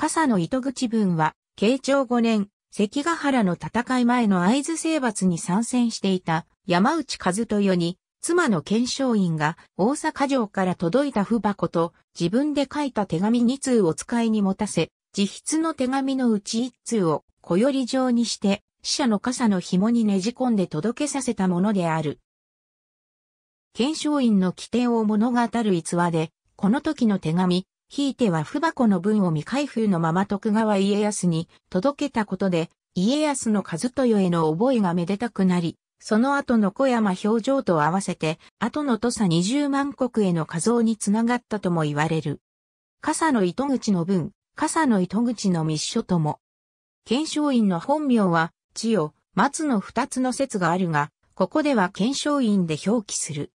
傘の糸口文は、慶長5年、関ヶ原の戦い前の会津征伐に参戦していた山内和豊に、妻の検証院が大阪城から届いた符箱と自分で書いた手紙2通を使いに持たせ、自筆の手紙のうち1通を小寄状にして、死者の傘の紐にねじ込んで届けさせたものである。検証院の規定を物語る逸話で、この時の手紙、ひいては不箱の文を未開封のまま徳川家康に届けたことで、家康の数豊への覚えがめでたくなり、その後の小山表情と合わせて、後の土佐二十万国への加増につながったとも言われる。笠の糸口の文、笠の糸口の密書とも。検証院の本名は、千代、松の二つの説があるが、ここでは検証院で表記する。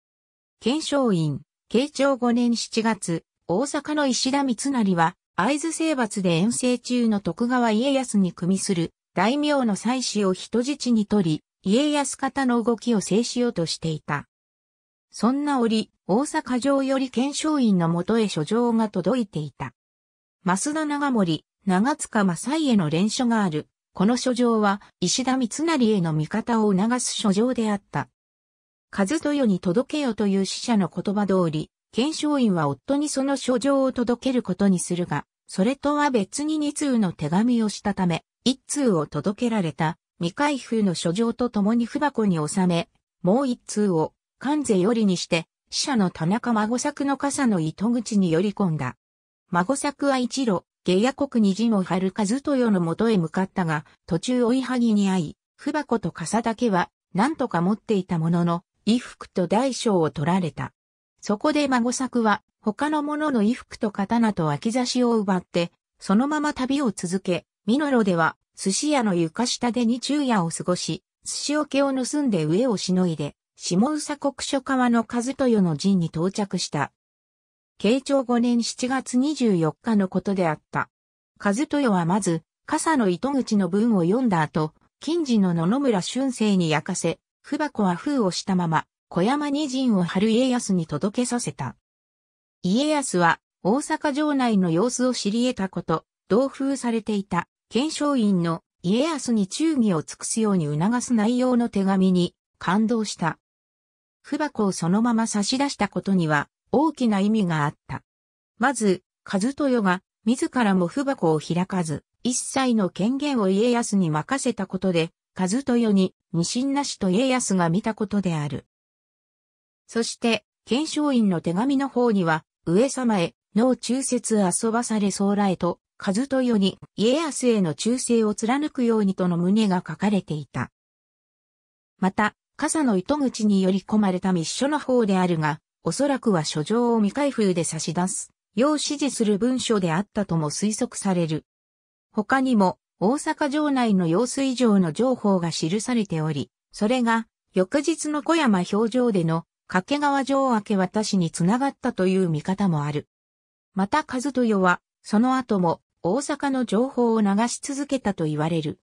検証院、慶長五年七月、大阪の石田三成は、会津征伐で遠征中の徳川家康に組みする大名の祭祀を人質に取り、家康方の動きを制しようとしていた。そんな折、大阪城より検証院のもとへ書状が届いていた。増田長森、長塚正家の連書がある。この書状は、石田三成への味方を促す書状であった。和豊に届けよという使者の言葉通り、検証員は夫にその書状を届けることにするが、それとは別に2通の手紙をしたため、1通を届けられた未開封の書状と共に不箱に収め、もう1通を関税よりにして、死者の田中孫作の傘の糸口に寄り込んだ。孫作は一路、下野国に陣を張る和豊の元へ向かったが、途中追いはぎに会い、不箱と傘だけは、何とか持っていたものの、衣服と大小を取られた。そこで孫作は、他の者の衣服と刀と脇差しを奪って、そのまま旅を続け、ミノロでは、寿司屋の床下でに昼夜を過ごし、寿司桶を盗んで上をしのいで、下宇佐国書川の和豊の陣に到着した。慶長5年7月24日のことであった。和豊はまず、傘の糸口の文を読んだ後、近時の野々村春生に焼かせ、不箱は封をしたまま、小山二陣を張る家康に届けさせた。家康は大阪城内の様子を知り得たこと、同封されていた検証院の家康に忠義を尽くすように促す内容の手紙に感動した。不箱をそのまま差し出したことには大きな意味があった。まず、和豊が自らも不箱を開かず、一切の権限を家康に任せたことで、和豊に無心なしと家康が見たことである。そして、検証院の手紙の方には、上様へ、の忠節遊ばされ総来と、と世に家康への忠誠を貫くようにとの旨が書かれていた。また、傘の糸口により込まれた密書の方であるが、おそらくは書状を未開封で差し出す、よう指示する文書であったとも推測される。他にも、大阪城内の用水上の情報が記されており、それが、翌日の小山表情での掛川城明け渡しにつながったという見方もある。また和豊は、その後も大阪の情報を流し続けたと言われる。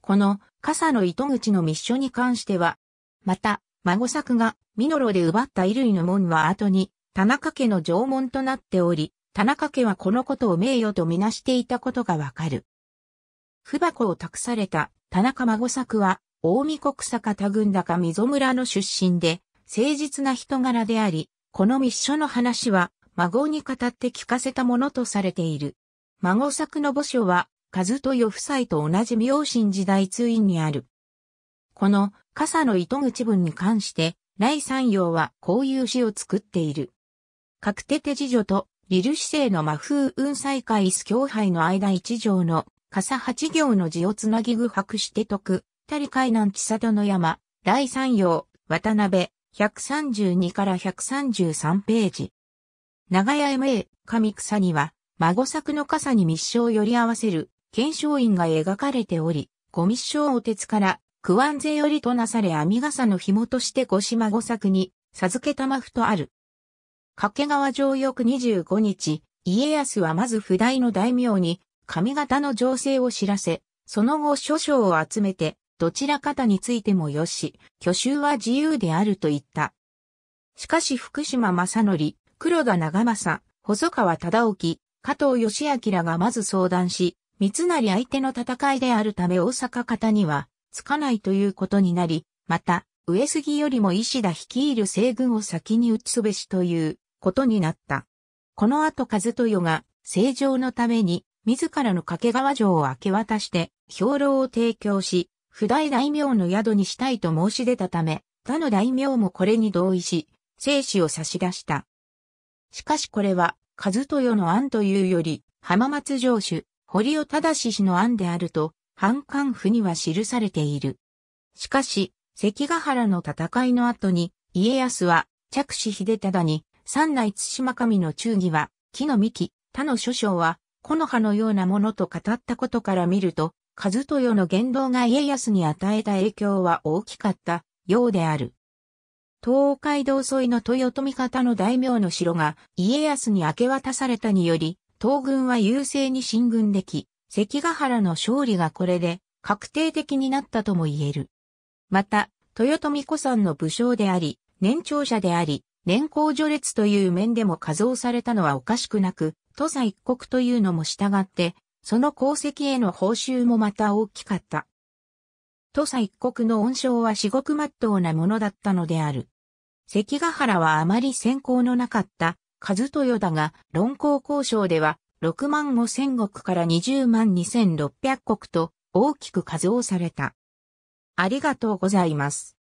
この笠の糸口の密書に関しては、また、孫作がミノロで奪った衣類の門は後に、田中家の城門となっており、田中家はこのことを名誉とみなしていたことがわかる。不箱を託された田中孫作は、大見国坂田軍高溝村の出身で、誠実な人柄であり、この密書の話は、孫に語って聞かせたものとされている。孫作の墓所は、和豊夫妻と同じ明神時代通院にある。この、傘の糸口文に関して、来山陽はこういう詩を作っている。確定手辞女と、リル市政の魔風雲再開ス教杯の間一条の、傘八行の字をつなぎ具白して解く、たり海南千里の山、来山陽、渡辺、132から133ページ。長屋 MA、上草には、孫作の傘に密書を寄り合わせる、検証員が描かれており、ご密書お鉄から、クワンゼよりとなされ編み傘の紐としてご島五作に、授けまふとある。掛川城翌25日、家康はまず普代の大名に、上方の情勢を知らせ、その後諸将を集めて、どちら方についてもよし、去就は自由であると言った。しかし福島正則、黒田長政、細川忠興、加藤義明がまず相談し、三成相手の戦いであるため大阪方には、つかないということになり、また、上杉よりも石田率いる西軍を先に打つべしということになった。この後和豊が、正常のために、自らの掛川城を明け渡して、兵糧を提供し、不代大名の宿にしたいと申し出たため、他の大名もこれに同意し、生死を差し出した。しかしこれは、和豊の案というより、浜松城主、堀尾忠氏の案であると、反官府には記されている。しかし、関ヶ原の戦いの後に、家康は、着手秀忠に、三内対島神の忠義は、木の幹、他の諸将は、木の葉のようなものと語ったことから見ると、和豊の言動が家康に与えた影響は大きかったようである。東海道沿いの豊臣方の大名の城が家康に明け渡されたにより、東軍は優勢に進軍でき、関ヶ原の勝利がこれで確定的になったとも言える。また、豊臣子さんの武将であり、年長者であり、年功序列という面でも加増されたのはおかしくなく、土佐一国というのも従って、その功績への報酬もまた大きかった。土佐一国の恩賞は至極真っ当なものだったのである。関ヶ原はあまり先行のなかった数豊だが、論考交渉では6万5千石から20万2600石と大きく数をされた。ありがとうございます。